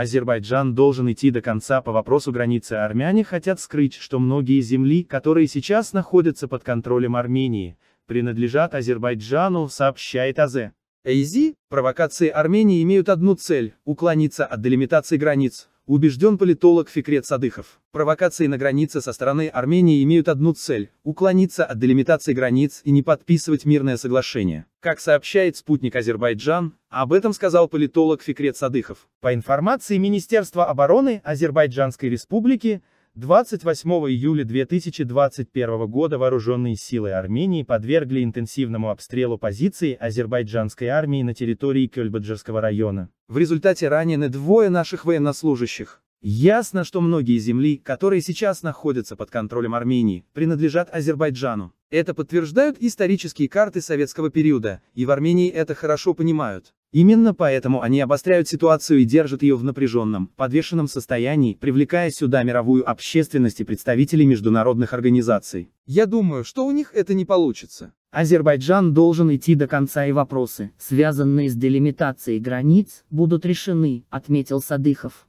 Азербайджан должен идти до конца по вопросу границы армяне хотят скрыть, что многие земли, которые сейчас находятся под контролем Армении, принадлежат Азербайджану, сообщает АЗ. Эйзи? провокации Армении имеют одну цель – уклониться от делимитации границ, Убежден политолог Фикрет Садыхов, провокации на границе со стороны Армении имеют одну цель – уклониться от делимитации границ и не подписывать мирное соглашение. Как сообщает спутник Азербайджан, об этом сказал политолог Фикрет Садыхов. По информации Министерства обороны Азербайджанской республики, 28 июля 2021 года вооруженные силы Армении подвергли интенсивному обстрелу позиции азербайджанской армии на территории Кёльбаджарского района. В результате ранены двое наших военнослужащих. Ясно, что многие земли, которые сейчас находятся под контролем Армении, принадлежат Азербайджану. Это подтверждают исторические карты советского периода, и в Армении это хорошо понимают. Именно поэтому они обостряют ситуацию и держат ее в напряженном, подвешенном состоянии, привлекая сюда мировую общественность и представителей международных организаций. Я думаю, что у них это не получится. Азербайджан должен идти до конца и вопросы, связанные с делимитацией границ, будут решены, отметил Садыхов.